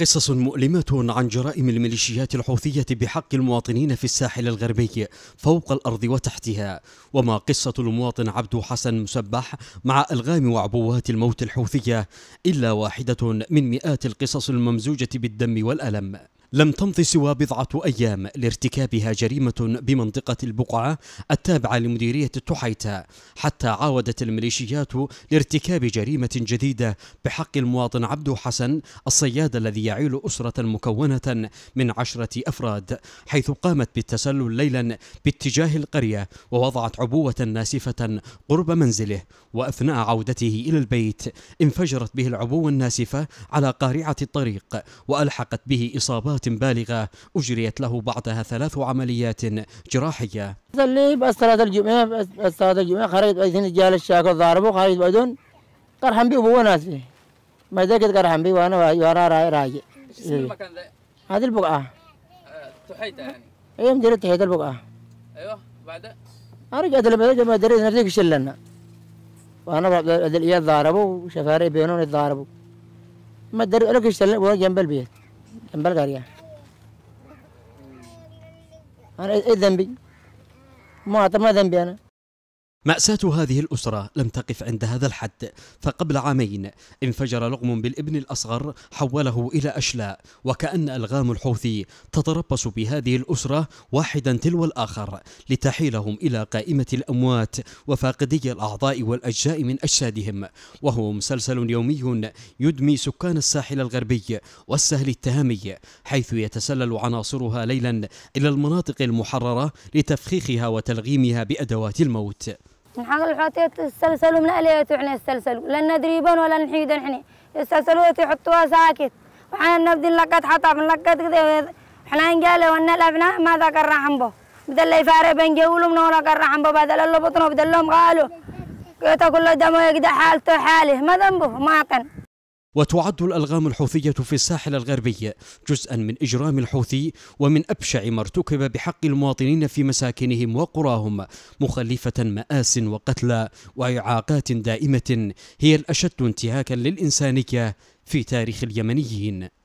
قصص مؤلمة عن جرائم الميليشيات الحوثية بحق المواطنين في الساحل الغربي فوق الأرض وتحتها وما قصة المواطن عبد حسن مسبح مع ألغام وعبوات الموت الحوثية إلا واحدة من مئات القصص الممزوجة بالدم والألم لم تمض سوى بضعة أيام لارتكابها جريمة بمنطقة البقعة التابعة لمديرية التحيتة حتى عاودت الميليشيات لارتكاب جريمة جديدة بحق المواطن عبد حسن الصياد الذي يعيل أسرة مكونة من عشرة أفراد حيث قامت بالتسلل ليلا باتجاه القرية ووضعت عبوة ناسفة قرب منزله وأثناء عودته إلى البيت انفجرت به العبوة الناسفة على قارعة الطريق وألحقت به إصابات موت بالغة أجريت له بعدها ثلاث عمليات جراحية اللي بس صلاة الجمعة بس صلاة الجمعة خرجت بعدين رجال الشاكل ضاربوا خرجت بعدين قرحم بي أبوه ناس بي ما ذاك قرحم بي وأنا وراء راجع اسم هذه البقعة تحيتها يعني اي مجرد تحيت البقعة ايوه بعدها رجعت لما ما دريت نفسي وش لنا وانا بعض الاياد ضاربوا وشفاري بينهم يتضاربوا ما دريت لك شلنا ورا جنب البيت balgaria ana e dambi ma atama dambi ana مأساة هذه الأسرة لم تقف عند هذا الحد فقبل عامين انفجر لغم بالابن الأصغر حوله إلى أشلاء وكأن ألغام الحوثي تتربص بهذه الأسرة واحدا تلو الآخر لتحيلهم إلى قائمة الأموات وفاقدي الأعضاء والأجزاء من أجسادهم وهو مسلسل يومي يدمي سكان الساحل الغربي والسهل التهامي حيث يتسلل عناصرها ليلا إلى المناطق المحررة لتفخيخها وتلغيمها بأدوات الموت نحن الحوتيت يتسلسلوا من أليه تعنى يتسلسلوا لا ندريبون ولا نحيد إحنا يتسلسلوا يحطوها ساكت وحنا نبدي حطا حطب لقت كذا حنا نجاله أن الأبناء ماذا رحم به بدل فارق بين جولهم كر رحم به بدل اللي بطنه بدل لهم قالوا يتقول له دمه يقدر حالته حاله ما ذنبه ما كان وتعد الألغام الحوثية في الساحل الغربي جزءا من إجرام الحوثي ومن أبشع ما ارتكب بحق المواطنين في مساكنهم وقراهم مخلفة مآس وقتلى وإعاقات دائمة هي الأشد انتهاكا للإنسانية في تاريخ اليمنيين